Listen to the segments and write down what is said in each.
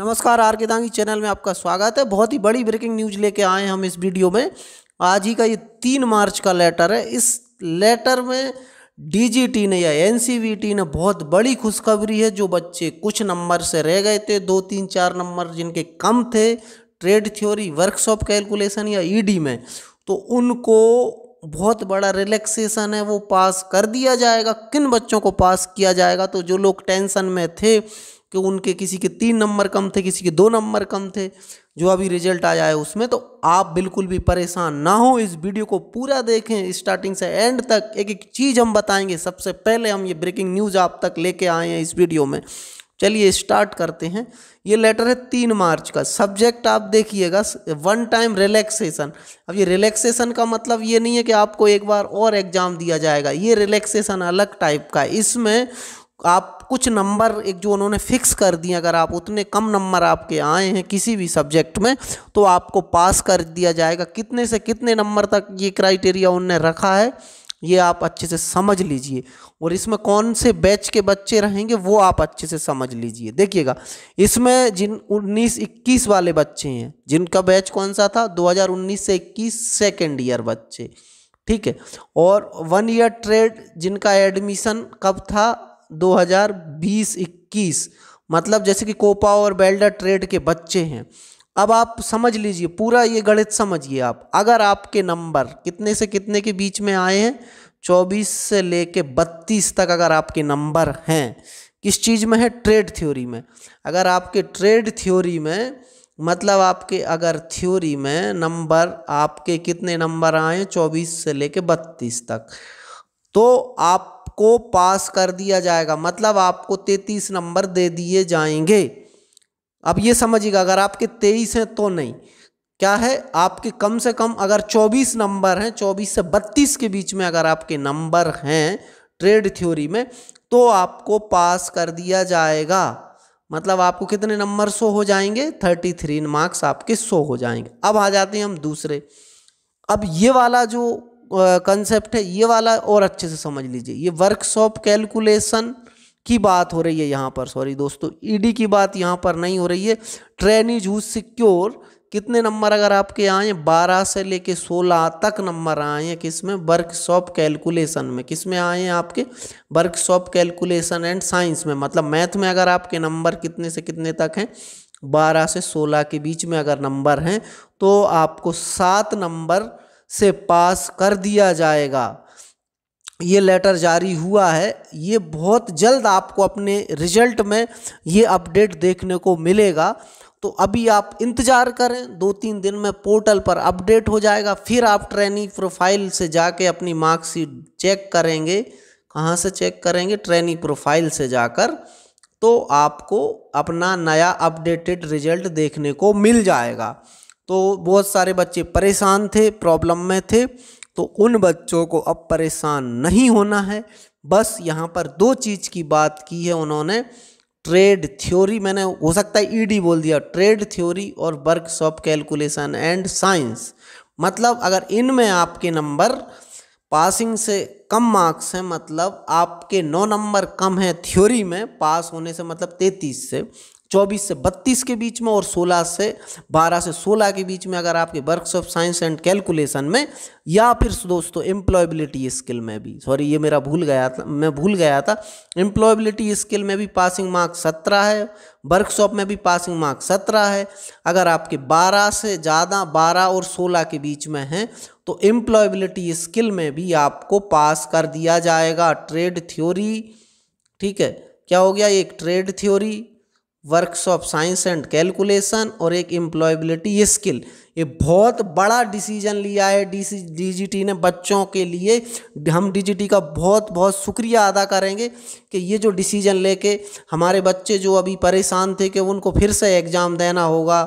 नमस्कार आर के दांगी चैनल में आपका स्वागत है बहुत ही बड़ी ब्रेकिंग न्यूज लेके आए हम इस वीडियो में आज ही का ये तीन मार्च का लेटर है इस लेटर में डीजीटी ने या एनसीवीटी ने बहुत बड़ी खुशखबरी है जो बच्चे कुछ नंबर से रह गए थे दो तीन चार नंबर जिनके कम थे ट्रेड थ्योरी वर्कशॉप कैलकुलेशन या ई e में तो उनको बहुत बड़ा रिलैक्सेशन है वो पास कर दिया जाएगा किन बच्चों को पास किया जाएगा तो जो लोग टेंशन में थे कि उनके किसी के तीन नंबर कम थे किसी के दो नंबर कम थे जो अभी रिजल्ट आया है उसमें तो आप बिल्कुल भी परेशान ना हो इस वीडियो को पूरा देखें स्टार्टिंग से एंड तक एक एक चीज़ हम बताएंगे सबसे पहले हम ये ब्रेकिंग न्यूज़ आप तक लेके आए हैं इस वीडियो में चलिए स्टार्ट करते हैं ये लेटर है तीन मार्च का सब्जेक्ट आप देखिएगा वन टाइम रिलैक्सेशन अब ये रिलैक्सेशन का मतलब ये नहीं है कि आपको एक बार और एग्ज़ाम दिया जाएगा ये रिलैक्सेशन अलग टाइप का है इसमें आप कुछ नंबर एक जो उन्होंने फिक्स कर दिए अगर आप उतने कम नंबर आपके आए हैं किसी भी सब्जेक्ट में तो आपको पास कर दिया जाएगा कितने से कितने नंबर तक ये क्राइटेरिया उनने रखा है ये आप अच्छे से समझ लीजिए और इसमें कौन से बैच के बच्चे रहेंगे वो आप अच्छे से समझ लीजिए देखिएगा इसमें जिन 19 21 वाले बच्चे हैं जिनका बैच कौन सा था 2019 से 21 सेकेंड ईयर बच्चे ठीक है और वन ईयर ट्रेड जिनका एडमिशन कब था 2020-21 मतलब जैसे कि कोपा और बेल्डर ट्रेड के बच्चे हैं अब आप समझ लीजिए पूरा ये गणित समझिए आप अगर आपके नंबर कितने से कितने के बीच में आए हैं 24 से कर बत्तीस तक अगर आपके नंबर हैं किस चीज़ में है ट्रेड थ्योरी में अगर आपके ट्रेड थ्योरी में मतलब आपके अगर थ्योरी में नंबर आपके कितने नंबर आए 24 से कर बत्तीस तक तो आप को पास कर दिया जाएगा मतलब आपको तैतीस नंबर दे दिए जाएंगे अब ये समझिएगा अगर आपके तेईस हैं तो नहीं क्या है आपके कम से कम अगर 24 नंबर हैं 24 से 32 के बीच में अगर आपके नंबर हैं ट्रेड थ्योरी में तो आपको पास कर दिया जाएगा मतलब आपको कितने नंबर शो हो जाएंगे 33 मार्क्स आपके शो हो जाएंगे अब आ जाते हैं हम दूसरे अब ये वाला जो कंसेप्ट है ये वाला और अच्छे से समझ लीजिए ये वर्कशॉप कैलकुलेशन की बात हो रही है यहाँ पर सॉरी दोस्तों ईडी e की बात यहाँ पर नहीं हो रही है ट्रेनिज हु सिक्योर कितने नंबर अगर आपके आए बारह से लेके सोलह तक नंबर आए हैं किस में वर्कशॉप कैलकुलेशन में किस में आए हैं आपके वर्कशॉप कैलकुलेशन एंड साइंस में मतलब मैथ में अगर आपके नंबर कितने से कितने तक हैं बारह से सोलह के बीच में अगर नंबर हैं तो आपको सात नंबर से पास कर दिया जाएगा ये लेटर जारी हुआ है ये बहुत जल्द आपको अपने रिजल्ट में ये अपडेट देखने को मिलेगा तो अभी आप इंतज़ार करें दो तीन दिन में पोर्टल पर अपडेट हो जाएगा फिर आप ट्रेनिंग प्रोफाइल से जाके अपनी मार्कशीट चेक करेंगे कहाँ से चेक करेंगे ट्रेनिंग प्रोफाइल से जाकर तो आपको अपना नया अपडेटेड रिजल्ट देखने को मिल जाएगा तो बहुत सारे बच्चे परेशान थे प्रॉब्लम में थे तो उन बच्चों को अब परेशान नहीं होना है बस यहाँ पर दो चीज़ की बात की है उन्होंने ट्रेड थ्योरी मैंने हो सकता है ईडी e बोल दिया ट्रेड थ्योरी और वर्कशॉप कैलकुलेशन एंड साइंस मतलब अगर इनमें आपके नंबर पासिंग से कम मार्क्स हैं मतलब आपके नौ नंबर कम हैं थ्योरी में पास होने से मतलब तैतीस से 24 से 32 के बीच में और 16 से 12 से 16 के बीच में अगर आपके वर्कशॉप साइंस एंड कैलकुलेशन में या फिर दोस्तों एम्प्लॉयबिलिटी स्किल में भी सॉरी ये मेरा भूल गया था मैं भूल गया था एम्प्लॉयबिलिटी स्किल में भी पासिंग मार्क्स 17 है वर्कशॉप में भी पासिंग मार्क्स 17 है अगर आपके 12 से ज़्यादा बारह और सोलह के बीच में हैं तो एम्प्लॉयबिलिटी स्किल में भी आपको पास कर दिया जाएगा ट्रेड थ्योरी ठीक है क्या हो गया एक trade theory works of science and calculation और एक एम्प्लॉयबिलिटी स्किल ये बहुत बड़ा डिसीजन लिया है डीजीटी ने बच्चों के लिए हम डीजीटी का बहुत बहुत शुक्रिया अदा करेंगे कि ये जो डिसीजन लेके हमारे बच्चे जो अभी परेशान थे कि उनको फिर से एग्ज़ाम देना होगा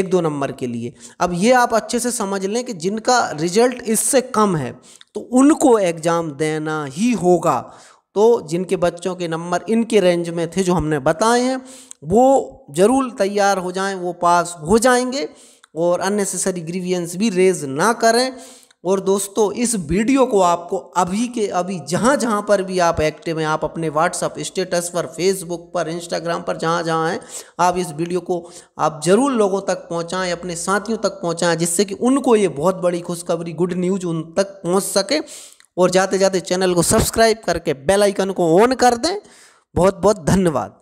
एक दो नंबर के लिए अब ये आप अच्छे से समझ लें कि जिनका रिजल्ट इससे कम है तो उनको एग्ज़ाम देना ही होगा तो जिनके बच्चों के नंबर इनके रेंज में थे जो हमने बताए हैं वो ज़रूर तैयार हो जाएं वो पास हो जाएंगे और अननेसेसरी ग्रीवियंस भी रेज ना करें और दोस्तों इस वीडियो को आपको अभी के अभी जहाँ जहाँ पर भी आप एक्टिव हैं आप अपने व्हाट्सअप स्टेटस पर फेसबुक पर इंस्टाग्राम पर जहाँ जहाँ हैं आप इस वीडियो को आप ज़रूर लोगों तक पहुँचाएँ अपने साथियों तक पहुँचाएँ जिससे कि उनको ये बहुत बड़ी खुशखबरी गुड न्यूज़ उन तक पहुँच सके और जाते जाते चैनल को सब्सक्राइब करके बेल आइकन को ऑन कर दें बहुत बहुत धन्यवाद